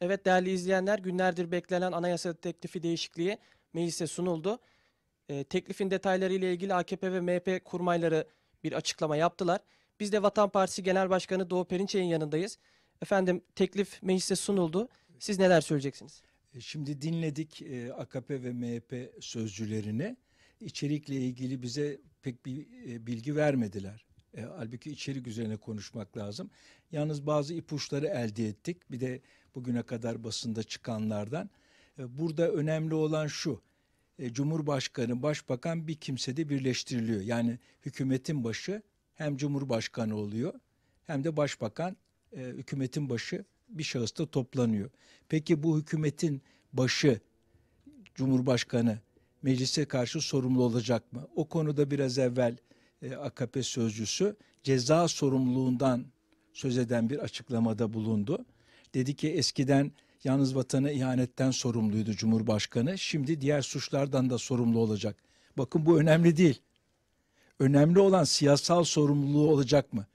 Evet değerli izleyenler günlerdir beklenen anayasa teklifi değişikliği meclise sunuldu. E, teklifin detayları ile ilgili AKP ve MHP kurmayları bir açıklama yaptılar. Biz de Vatan Partisi Genel Başkanı Doğu Perinçek'in yanındayız. Efendim teklif meclise sunuldu. Siz neler söyleyeceksiniz? E, şimdi dinledik e, AKP ve MHP sözcülerini. İçerikle ilgili bize pek bir e, bilgi vermediler. E, halbuki içerik üzerine konuşmak lazım. Yalnız bazı ipuçları elde ettik. Bir de bugüne kadar basında çıkanlardan. E, burada önemli olan şu. E, Cumhurbaşkanı, başbakan bir kimsede birleştiriliyor. Yani hükümetin başı hem cumhurbaşkanı oluyor hem de başbakan e, hükümetin başı bir şahısta toplanıyor. Peki bu hükümetin başı Cumhurbaşkanı meclise karşı sorumlu olacak mı? O konuda biraz evvel e, AKP sözcüsü ceza sorumluluğundan söz eden bir açıklamada bulundu. Dedi ki eskiden yalnız vatanı ihanetten sorumluydu Cumhurbaşkanı. Şimdi diğer suçlardan da sorumlu olacak. Bakın bu önemli değil. Önemli olan siyasal sorumluluğu olacak mı?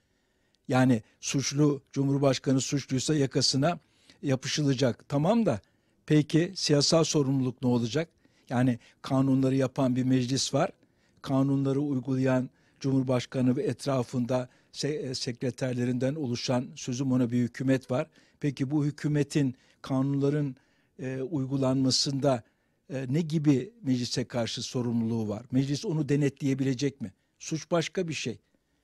Yani suçlu Cumhurbaşkanı suçluysa yakasına yapışılacak. Tamam da peki siyasal sorumluluk ne olacak? Yani kanunları yapan bir meclis var. Kanunları uygulayan Cumhurbaşkanı ve etrafında se e, sekreterlerinden oluşan sözüm ona bir hükümet var. Peki bu hükümetin kanunların e, uygulanmasında e, ne gibi meclise karşı sorumluluğu var? Meclis onu denetleyebilecek mi? Suç başka bir şey.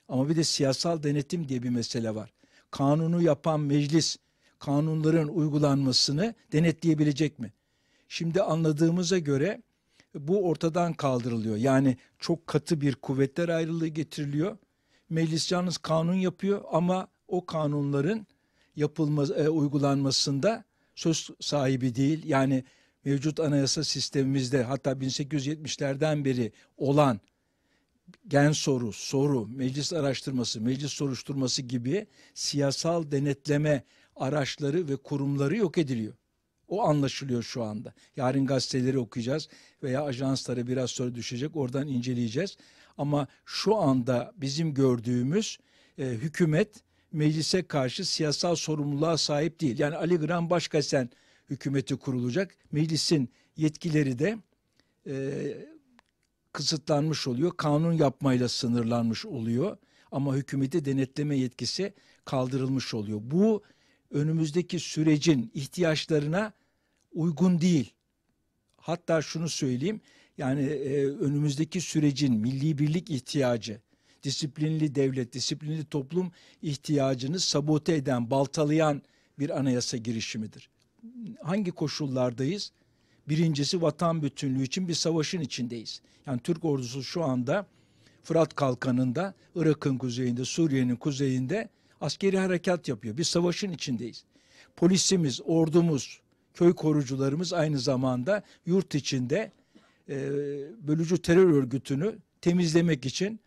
Ama bir de siyasal denetim diye bir mesele var. Kanunu yapan meclis kanunların uygulanmasını denetleyebilecek mi? Şimdi anladığımıza göre bu ortadan kaldırılıyor. Yani çok katı bir kuvvetler ayrılığı getiriliyor. Meclis yalnız kanun yapıyor ama o kanunların yapılma, e, uygulanmasında söz sahibi değil. Yani mevcut anayasa sistemimizde hatta 1870'lerden beri olan gen soru, soru, meclis araştırması, meclis soruşturması gibi siyasal denetleme araçları ve kurumları yok ediliyor. O anlaşılıyor şu anda. Yarın gazeteleri okuyacağız veya ajansları biraz sonra düşecek oradan inceleyeceğiz. Ama şu anda bizim gördüğümüz e, hükümet meclise karşı siyasal sorumluluğa sahip değil. Yani Ali Gram Başkasen hükümeti kurulacak. Meclisin yetkileri de e, kısıtlanmış oluyor. Kanun yapmayla sınırlanmış oluyor. Ama hükümeti denetleme yetkisi kaldırılmış oluyor. Bu önümüzdeki sürecin ihtiyaçlarına uygun değil. Hatta şunu söyleyeyim yani e, önümüzdeki sürecin milli birlik ihtiyacı, disiplinli devlet, disiplinli toplum ihtiyacını sabote eden, baltalayan bir anayasa girişimidir. Hangi koşullardayız? Birincisi vatan bütünlüğü için bir savaşın içindeyiz. Yani Türk ordusu şu anda Fırat Kalkanı'nda, Irak'ın kuzeyinde, Suriye'nin kuzeyinde askeri harekat yapıyor. Biz savaşın içindeyiz. Polisimiz, ordumuz, köy korucularımız aynı zamanda yurt içinde e, bölücü terör örgütünü temizlemek için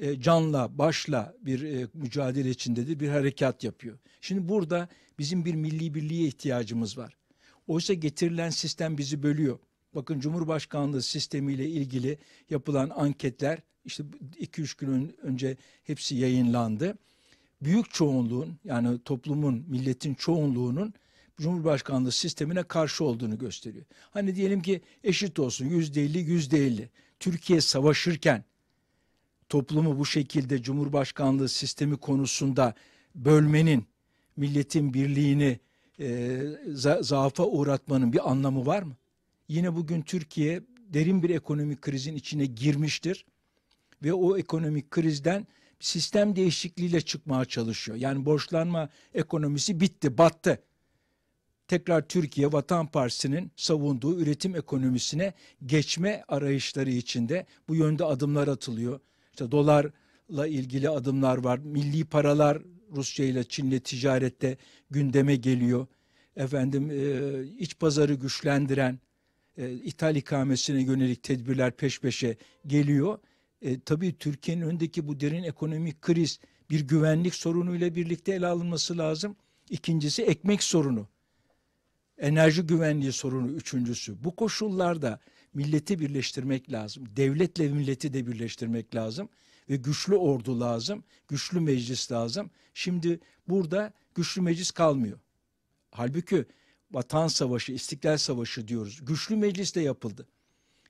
e, canla, başla bir e, mücadele içindedir, bir harekat yapıyor. Şimdi burada bizim bir milli birliğe ihtiyacımız var. Oysa getirilen sistem bizi bölüyor. Bakın Cumhurbaşkanlığı sistemiyle ilgili yapılan anketler işte 2-3 gün önce hepsi yayınlandı büyük çoğunluğun yani toplumun, milletin çoğunluğunun Cumhurbaşkanlığı sistemine karşı olduğunu gösteriyor. Hani diyelim ki eşit olsun yüzde elli yüzde elli. Türkiye savaşırken toplumu bu şekilde Cumhurbaşkanlığı sistemi konusunda bölmenin, milletin birliğini e, za zaafa uğratmanın bir anlamı var mı? Yine bugün Türkiye derin bir ekonomik krizin içine girmiştir ve o ekonomik krizden sistem değişikliğiyle çıkmaya çalışıyor. Yani borçlanma ekonomisi bitti, battı. Tekrar Türkiye Vatan Partisi'nin savunduğu üretim ekonomisine geçme arayışları içinde bu yönde adımlar atılıyor. İşte dolarla ilgili adımlar var. Milli paralar Rusya ile Çin'le ticarette gündeme geliyor. Efendim e, iç pazarı güçlendiren e, ithal ikamesine yönelik tedbirler peş peşe geliyor e, tabii Türkiye'nin öndeki bu derin ekonomik kriz bir güvenlik sorunuyla birlikte ele alınması lazım. İkincisi ekmek sorunu. Enerji güvenliği sorunu üçüncüsü. Bu koşullarda milleti birleştirmek lazım. Devletle milleti de birleştirmek lazım. Ve güçlü ordu lazım. Güçlü meclis lazım. Şimdi burada güçlü meclis kalmıyor. Halbuki vatan savaşı, istiklal savaşı diyoruz. Güçlü meclis de yapıldı.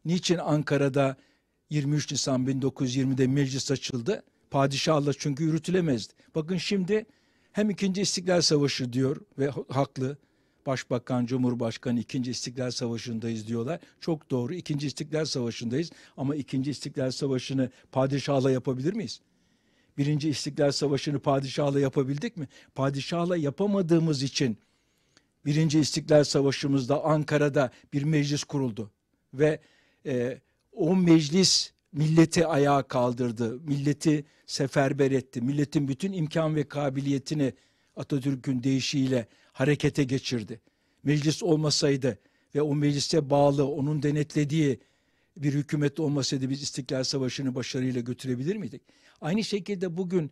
Niçin Ankara'da 23 Nisan 1920'de meclis açıldı. Padişahla çünkü yürütülemezdi. Bakın şimdi hem 2. İstiklal Savaşı diyor ve haklı. Başbakan, Cumhurbaşkanı 2. İstiklal Savaşı'ndayız diyorlar. Çok doğru 2. İstiklal Savaşı'ndayız ama 2. İstiklal Savaşı'nı padişahla yapabilir miyiz? 1. İstiklal Savaşı'nı padişahla yapabildik mi? Padişahla yapamadığımız için birinci İstiklal Savaşı'mızda Ankara'da bir meclis kuruldu ve e, o meclis milleti ayağa kaldırdı. Milleti seferber etti. Milletin bütün imkan ve kabiliyetini Atatürk'ün deyişiyle harekete geçirdi. Meclis olmasaydı ve o meclise bağlı, onun denetlediği bir hükümet olmasaydı biz İstiklal Savaşı'nı başarıyla götürebilir miydik? Aynı şekilde bugün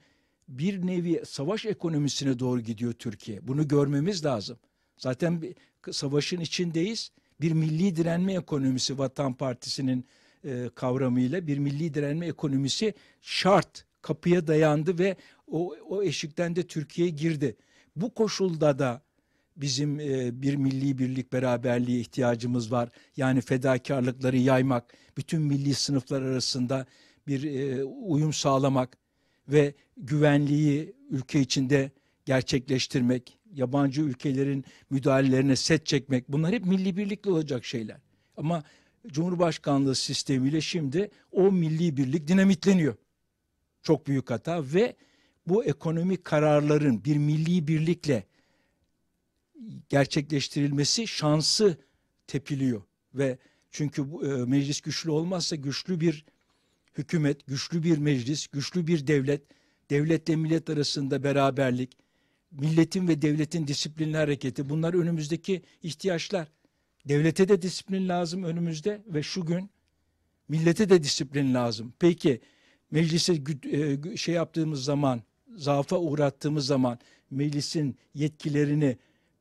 bir nevi savaş ekonomisine doğru gidiyor Türkiye. Bunu görmemiz lazım. Zaten savaşın içindeyiz. Bir milli direnme ekonomisi Vatan Partisi'nin e, kavramıyla bir milli direnme ekonomisi şart kapıya dayandı ve o, o eşikten de Türkiye girdi. Bu koşulda da bizim e, bir milli birlik beraberliğe ihtiyacımız var. Yani fedakarlıkları yaymak, bütün milli sınıflar arasında bir e, uyum sağlamak ve güvenliği ülke içinde gerçekleştirmek, yabancı ülkelerin müdahalelerine set çekmek bunlar hep milli birlikle olacak şeyler. Ama Cumhurbaşkanlığı sistemiyle şimdi o milli birlik dinamitleniyor. Çok büyük hata ve bu ekonomik kararların bir milli birlikle gerçekleştirilmesi şansı tepiliyor ve çünkü bu, e, meclis güçlü olmazsa güçlü bir hükümet, güçlü bir meclis, güçlü bir devlet, devletle millet arasında beraberlik, milletin ve devletin disiplinli hareketi bunlar önümüzdeki ihtiyaçlar. Devlete de disiplin lazım önümüzde ve şu gün millete de disiplin lazım. Peki meclise e, şey yaptığımız zaman, zaafa uğrattığımız zaman meclisin yetkilerini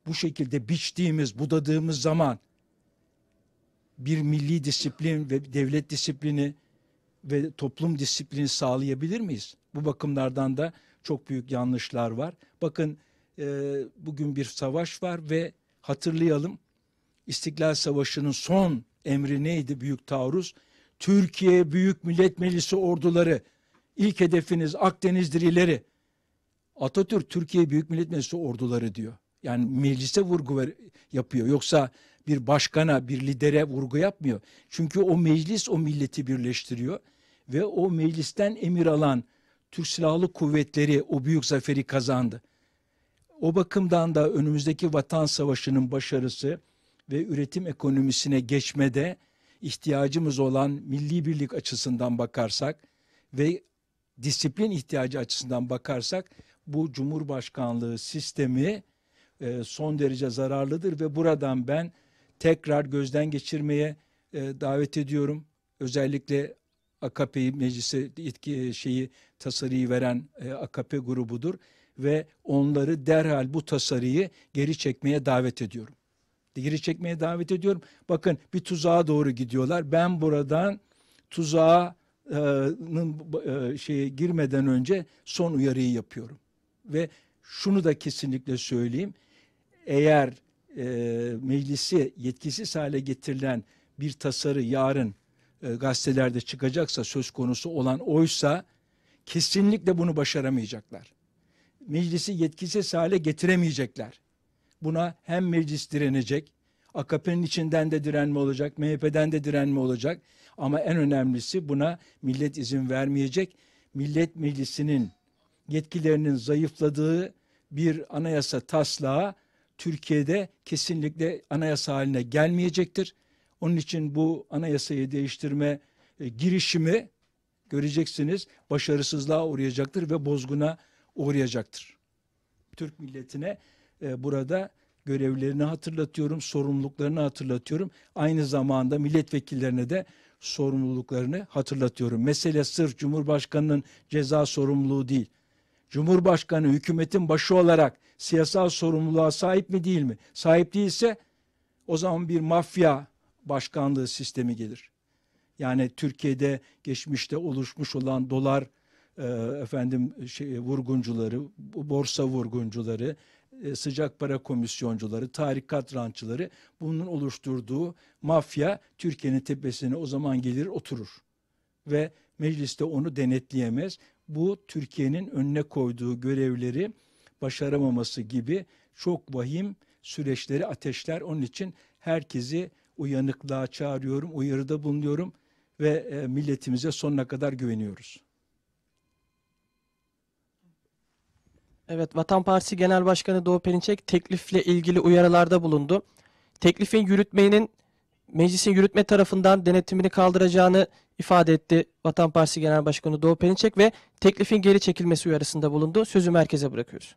bu şekilde biçtiğimiz, budadığımız zaman bir milli disiplin ve devlet disiplini ve toplum disiplini sağlayabilir miyiz? Bu bakımlardan da çok büyük yanlışlar var. Bakın e, bugün bir savaş var ve hatırlayalım İstiklal Savaşı'nın son emri neydi büyük taarruz? Türkiye Büyük Millet Meclisi orduları, ilk hedefiniz Akdeniz dirileri. Atatürk Türkiye Büyük Millet Meclisi orduları diyor. Yani meclise vurgu ver, yapıyor. Yoksa bir başkana, bir lidere vurgu yapmıyor. Çünkü o meclis o milleti birleştiriyor ve o meclisten emir alan Türk Silahlı Kuvvetleri o büyük zaferi kazandı. O bakımdan da önümüzdeki Vatan Savaşı'nın başarısı ve üretim ekonomisine geçmede ihtiyacımız olan milli birlik açısından bakarsak ve disiplin ihtiyacı açısından bakarsak bu Cumhurbaşkanlığı sistemi e, son derece zararlıdır ve buradan ben tekrar gözden geçirmeye e, davet ediyorum. Özellikle AKP'yi meclisi etki e, şeyi tasarıyı veren e, AKP grubudur ve onları derhal bu tasarıyı geri çekmeye davet ediyorum geri çekmeye davet ediyorum. Bakın bir tuzağa doğru gidiyorlar. Ben buradan tuzağının e, e, şeye girmeden önce son uyarıyı yapıyorum. Ve şunu da kesinlikle söyleyeyim. Eğer e, meclisi yetkisiz hale getirilen bir tasarı yarın e, gazetelerde çıkacaksa söz konusu olan oysa kesinlikle bunu başaramayacaklar. Meclisi yetkisiz hale getiremeyecekler. Buna hem meclis direnecek, AKP'nin içinden de direnme olacak, MHP'den de direnme olacak. Ama en önemlisi buna millet izin vermeyecek. Millet meclisinin yetkilerinin zayıfladığı bir anayasa taslağı Türkiye'de kesinlikle anayasa haline gelmeyecektir. Onun için bu anayasayı değiştirme e, girişimi göreceksiniz başarısızlığa uğrayacaktır ve bozguna uğrayacaktır. Türk milletine e, burada görevlerini hatırlatıyorum, sorumluluklarını hatırlatıyorum. Aynı zamanda milletvekillerine de sorumluluklarını hatırlatıyorum. Mesele sırf Cumhurbaşkanı'nın ceza sorumluluğu değil. Cumhurbaşkanı hükümetin başı olarak siyasal sorumluluğa sahip mi değil mi? Sahip değilse o zaman bir mafya başkanlığı sistemi gelir. Yani Türkiye'de geçmişte oluşmuş olan dolar e, efendim şey, vurguncuları, borsa vurguncuları, e, sıcak para komisyoncuları, tarikat rançıları bunun oluşturduğu mafya Türkiye'nin tepesine o zaman gelir oturur. Ve mecliste onu denetleyemez. Bu Türkiye'nin önüne koyduğu görevleri başaramaması gibi çok vahim süreçleri ateşler. Onun için herkesi uyanıklığa çağırıyorum, uyarıda bulunuyorum ve e, milletimize sonuna kadar güveniyoruz. Evet, Vatan Partisi Genel Başkanı Doğu Perinçek teklifle ilgili uyarılarda bulundu. Teklifin yürütmenin meclisin yürütme tarafından denetimini kaldıracağını ifade etti Vatan Partisi Genel Başkanı Doğu Perinçek ve teklifin geri çekilmesi uyarısında bulundu. Sözü merkeze bırakıyoruz.